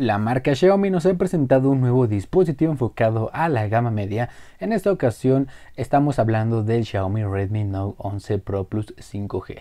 La marca Xiaomi nos ha presentado un nuevo dispositivo enfocado a la gama media. En esta ocasión estamos hablando del Xiaomi Redmi Note 11 Pro Plus 5G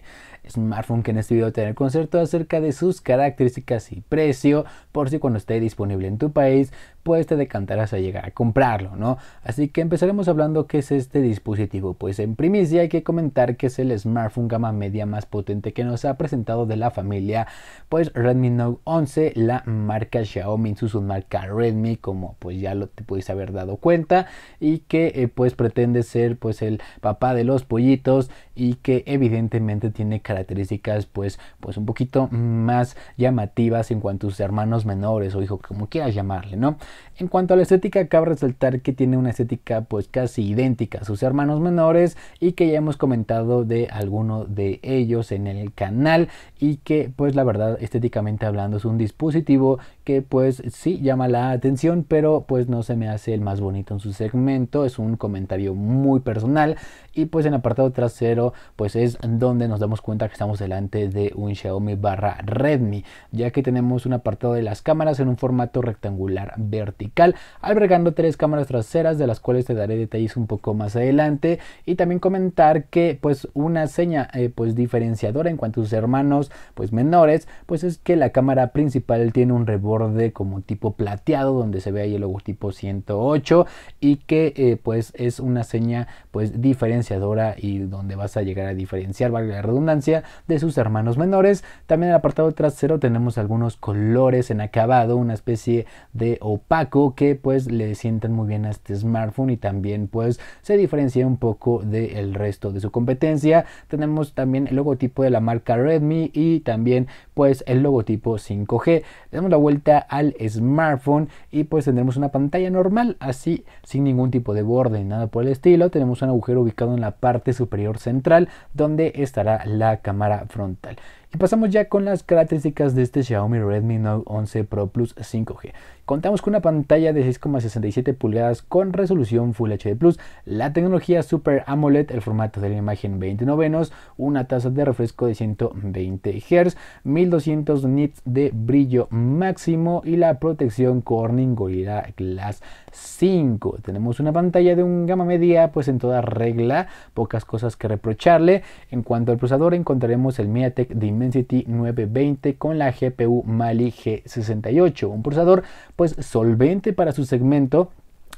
smartphone que en este video te haré concierto acerca de sus características y precio por si cuando esté disponible en tu país pues te decantarás a llegar a comprarlo, ¿no? Así que empezaremos hablando qué es este dispositivo. Pues en primicia hay que comentar que es el smartphone gama media más potente que nos ha presentado de la familia, pues Redmi Note 11, la marca Xiaomi, su submarca Redmi, como pues ya lo te puedes haber dado cuenta, y que eh, pues pretende ser pues el papá de los pollitos y que evidentemente tiene características pues, pues un poquito más llamativas en cuanto a sus hermanos menores o hijo, como quieras llamarle, ¿no? En cuanto a la estética, cabe resaltar que tiene una estética pues casi idéntica a sus hermanos menores y que ya hemos comentado de alguno de ellos en el canal y que pues la verdad estéticamente hablando es un dispositivo que pues sí llama la atención pero pues no se me hace el más bonito en su segmento es un comentario muy personal y pues en apartado trasero pues es donde nos damos cuenta que estamos delante de un Xiaomi barra Redmi ya que tenemos un apartado de las cámaras en un formato rectangular vertical albergando tres cámaras traseras de las cuales te daré detalles un poco más adelante y también comentar que pues una seña eh, pues diferenciadora en cuanto a sus hermanos pues menores, pues es que la cámara principal tiene un reborde como tipo plateado donde se ve ahí el logotipo 108 y que eh, pues es una seña pues diferenciadora y donde vas a llegar a diferenciar, valga la redundancia, de sus hermanos menores. También en el apartado trasero tenemos algunos colores en acabado, una especie de opaco que pues le sientan muy bien a este smartphone y también pues se diferencia un poco del resto de su competencia. Tenemos también el logotipo de la marca Redmi y también pues el logotipo 5G. damos la vuelta al smartphone y pues tendremos una pantalla normal, así sin ningún tipo de borde, nada por el estilo. Tenemos un agujero ubicado en la parte superior central donde estará la cámara frontal. Y pasamos ya con las características de este Xiaomi Redmi Note 11 Pro Plus 5G. Contamos con una pantalla de 6,67 pulgadas con resolución Full HD Plus, la tecnología Super AMOLED, el formato de la imagen 20 novenos, una tasa de refresco de 120 Hz, 1200 nits de brillo máximo y la protección Corning Gorilla Glass 5. Tenemos una pantalla de un gama media, pues en toda regla, pocas cosas que reprocharle. En cuanto al procesador, encontraremos el MediaTek Dimensity City 920 con la GPU Mali G68, un procesador pues solvente para su segmento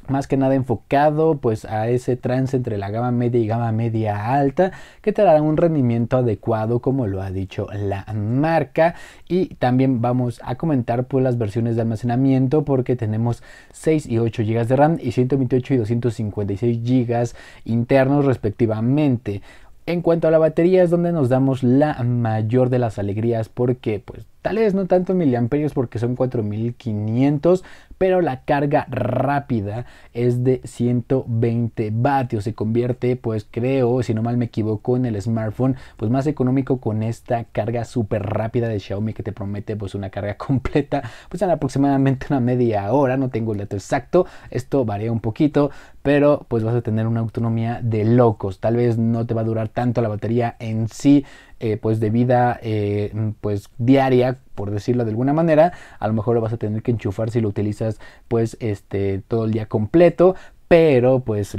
más que nada enfocado pues a ese trance entre la gama media y gama media alta que te dará un rendimiento adecuado como lo ha dicho la marca y también vamos a comentar pues las versiones de almacenamiento porque tenemos 6 y 8 GB de RAM y 128 y 256 GB internos respectivamente en cuanto a la batería es donde nos damos la mayor de las alegrías porque pues Tal vez no tanto miliamperios porque son 4500, pero la carga rápida es de 120 vatios. Se convierte, pues creo, si no mal me equivoco, en el smartphone pues más económico con esta carga súper rápida de Xiaomi que te promete pues una carga completa pues en aproximadamente una media hora. No tengo el dato exacto, esto varía un poquito, pero pues vas a tener una autonomía de locos. Tal vez no te va a durar tanto la batería en sí eh, pues de vida eh, pues diaria por decirlo de alguna manera a lo mejor lo vas a tener que enchufar si lo utilizas pues este todo el día completo pero pues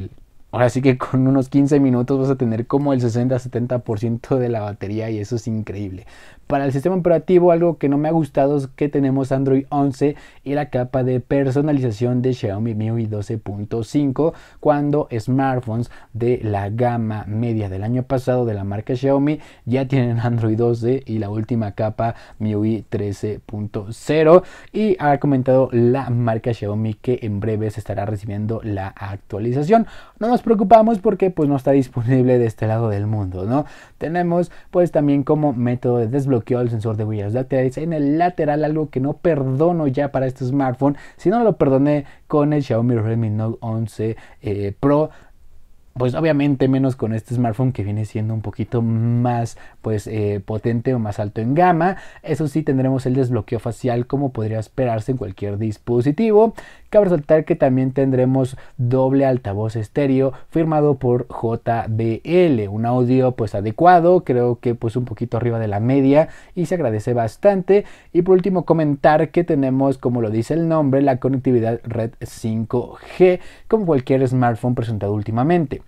ahora sí que con unos 15 minutos vas a tener como el 60-70% de la batería y eso es increíble. Para el sistema operativo algo que no me ha gustado es que tenemos Android 11 y la capa de personalización de Xiaomi MIUI 12.5 cuando smartphones de la gama media del año pasado de la marca Xiaomi ya tienen Android 12 y la última capa MIUI 13.0 y ha comentado la marca Xiaomi que en breve se estará recibiendo la actualización. No nos preocupamos porque pues no está disponible de este lado del mundo, ¿no? Tenemos pues también como método de desbloqueo el sensor de huellas laterales en el lateral, algo que no perdono ya para este smartphone, si no lo perdoné con el Xiaomi Redmi Note 11 eh, Pro, pues obviamente menos con este smartphone que viene siendo un poquito más pues eh, potente o más alto en gama. Eso sí tendremos el desbloqueo facial como podría esperarse en cualquier dispositivo. Cabe resaltar que también tendremos doble altavoz estéreo firmado por JBL, un audio pues adecuado, creo que pues un poquito arriba de la media y se agradece bastante. Y por último comentar que tenemos como lo dice el nombre la conectividad red 5G como cualquier smartphone presentado últimamente.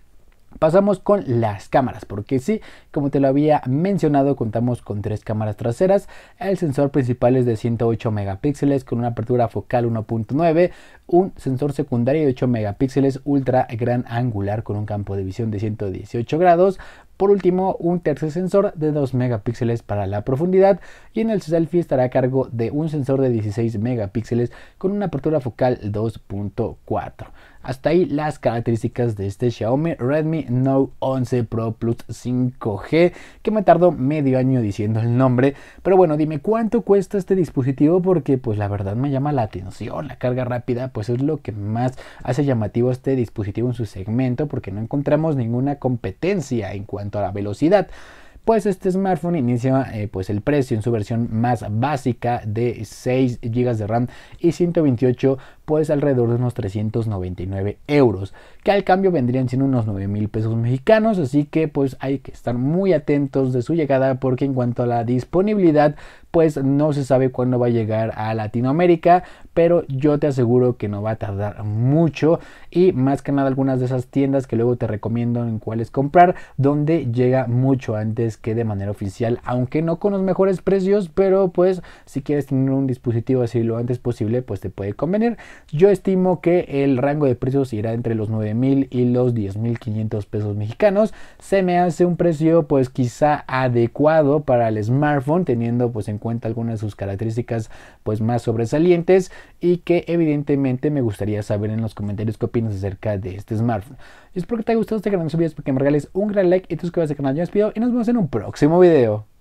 Pasamos con las cámaras, porque sí, como te lo había mencionado, contamos con tres cámaras traseras. El sensor principal es de 108 megapíxeles con una apertura focal 1.9, un sensor secundario de 8 megapíxeles ultra gran angular con un campo de visión de 118 grados, por último, un tercer sensor de 2 megapíxeles para la profundidad y en el selfie estará a cargo de un sensor de 16 megapíxeles con una apertura focal 2.4. Hasta ahí las características de este Xiaomi Redmi Note 11 Pro Plus 5G, que me tardó medio año diciendo el nombre, pero bueno, dime cuánto cuesta este dispositivo porque pues la verdad me llama la atención, la carga rápida pues es lo que más hace llamativo a este dispositivo en su segmento porque no encontramos ninguna competencia en cuanto cuanto a la velocidad. Pues este smartphone inicia eh, pues el precio en su versión más básica de 6 GB de RAM y 128 pues alrededor de unos 399 euros que al cambio vendrían siendo unos 9 mil pesos mexicanos así que pues hay que estar muy atentos de su llegada porque en cuanto a la disponibilidad pues no se sabe cuándo va a llegar a Latinoamérica, pero yo te aseguro que no va a tardar mucho y más que nada algunas de esas tiendas que luego te recomiendo en cuáles comprar, donde llega mucho antes que de manera oficial, aunque no con los mejores precios, pero pues si quieres tener un dispositivo así lo antes posible, pues te puede convenir. Yo estimo que el rango de precios irá entre los 9.000 y los 10.500 pesos mexicanos. Se me hace un precio pues quizá adecuado para el smartphone, teniendo pues en cuenta algunas de sus características pues más sobresalientes y que evidentemente me gustaría saber en los comentarios qué opinas acerca de este smartphone. Yo espero que te haya gustado este gran video, espero que me regales un gran like y te suscribas al canal. Yo me pido y nos vemos en un próximo video.